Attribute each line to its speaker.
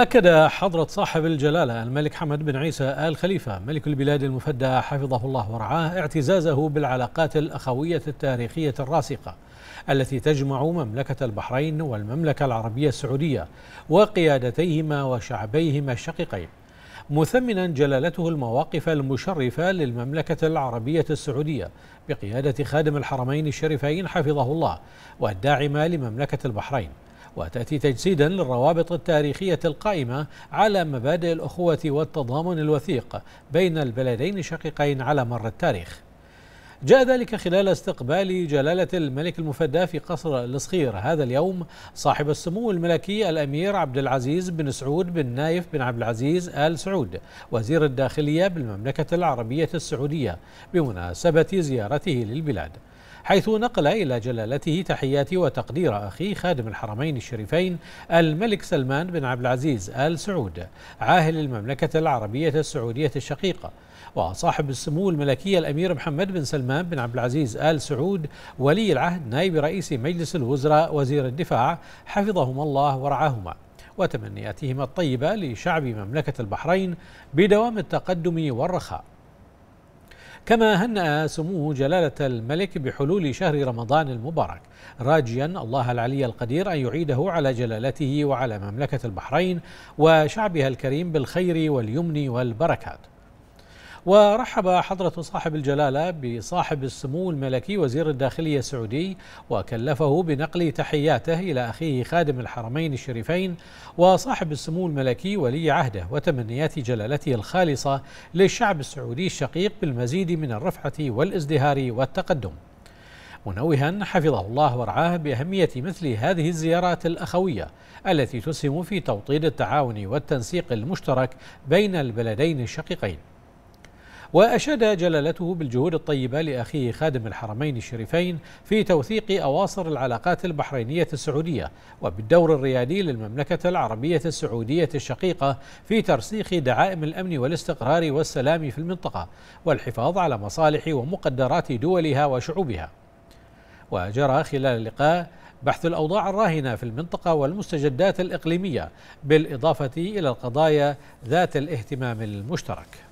Speaker 1: أكد حضرة صاحب الجلالة الملك حمد بن عيسى آل خليفة ملك البلاد المفدى حفظه الله ورعاه اعتزازه بالعلاقات الأخوية التاريخية الراسخة التي تجمع مملكة البحرين والمملكة العربية السعودية وقيادتيهما وشعبيهما الشقيقين مثمنا جلالته المواقف المشرفة للمملكة العربية السعودية بقيادة خادم الحرمين الشريفين حفظه الله والداعمة لمملكة البحرين وتأتي تجسيدا للروابط التاريخية القائمة على مبادئ الأخوة والتضامن الوثيق بين البلدين الشقيقين على مر التاريخ جاء ذلك خلال استقبال جلالة الملك المفدى في قصر الصخير هذا اليوم صاحب السمو الملكي الأمير عبد العزيز بن سعود بن نايف بن عبد العزيز آل سعود وزير الداخلية بالمملكة العربية السعودية بمناسبة زيارته للبلاد حيث نقل إلى جلالته تحياتي وتقدير أخي خادم الحرمين الشريفين الملك سلمان بن عبد العزيز آل سعود عاهل المملكة العربية السعودية الشقيقة وصاحب السمو الملكية الأمير محمد بن سلمان بن عبد العزيز آل سعود ولي العهد نائب رئيس مجلس الوزراء وزير الدفاع حفظهما الله ورعاهما وتمنياتهما الطيبة لشعب مملكة البحرين بدوام التقدم والرخاء كما هنأ سمو جلالة الملك بحلول شهر رمضان المبارك راجيا الله العلي القدير أن يعيده على جلالته وعلى مملكة البحرين وشعبها الكريم بالخير واليمن والبركات ورحب حضرة صاحب الجلالة بصاحب السمو الملكي وزير الداخلية السعودي وكلفه بنقل تحياته إلى أخيه خادم الحرمين الشريفين وصاحب السمو الملكي ولي عهده وتمنيات جلالته الخالصة للشعب السعودي الشقيق بالمزيد من الرفعة والازدهار والتقدم منوها حفظه الله ورعاه بأهمية مثل هذه الزيارات الأخوية التي تسهم في توطيد التعاون والتنسيق المشترك بين البلدين الشقيقين وأشاد جلالته بالجهود الطيبة لأخيه خادم الحرمين الشريفين في توثيق أواصر العلاقات البحرينية السعودية وبالدور الريادي للمملكة العربية السعودية الشقيقة في ترسيخ دعائم الأمن والاستقرار والسلام في المنطقة والحفاظ على مصالح ومقدرات دولها وشعوبها وجرى خلال اللقاء بحث الأوضاع الراهنة في المنطقة والمستجدات الإقليمية بالإضافة إلى القضايا ذات الاهتمام المشترك